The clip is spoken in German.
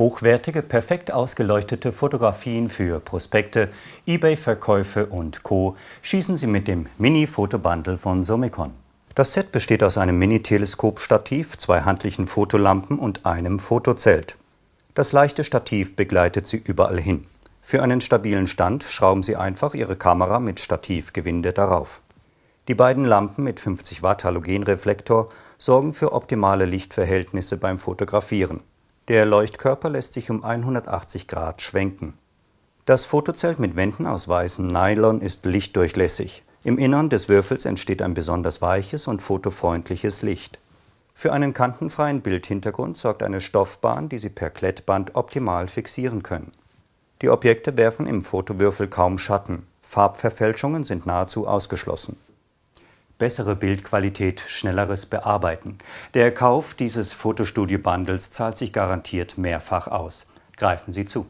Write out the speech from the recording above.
Hochwertige, perfekt ausgeleuchtete Fotografien für Prospekte, Ebay-Verkäufe und Co. schießen Sie mit dem Mini-Fotobundle von Somicon. Das Set besteht aus einem Mini-Teleskop-Stativ, zwei handlichen Fotolampen und einem Fotozelt. Das leichte Stativ begleitet Sie überall hin. Für einen stabilen Stand schrauben Sie einfach Ihre Kamera mit Stativgewinde darauf. Die beiden Lampen mit 50 Watt Halogenreflektor sorgen für optimale Lichtverhältnisse beim Fotografieren. Der Leuchtkörper lässt sich um 180 Grad schwenken. Das Fotozelt mit Wänden aus weißem Nylon ist lichtdurchlässig. Im Innern des Würfels entsteht ein besonders weiches und fotofreundliches Licht. Für einen kantenfreien Bildhintergrund sorgt eine Stoffbahn, die Sie per Klettband optimal fixieren können. Die Objekte werfen im Fotowürfel kaum Schatten. Farbverfälschungen sind nahezu ausgeschlossen bessere Bildqualität, schnelleres Bearbeiten. Der Kauf dieses Fotostudio-Bundles zahlt sich garantiert mehrfach aus. Greifen Sie zu.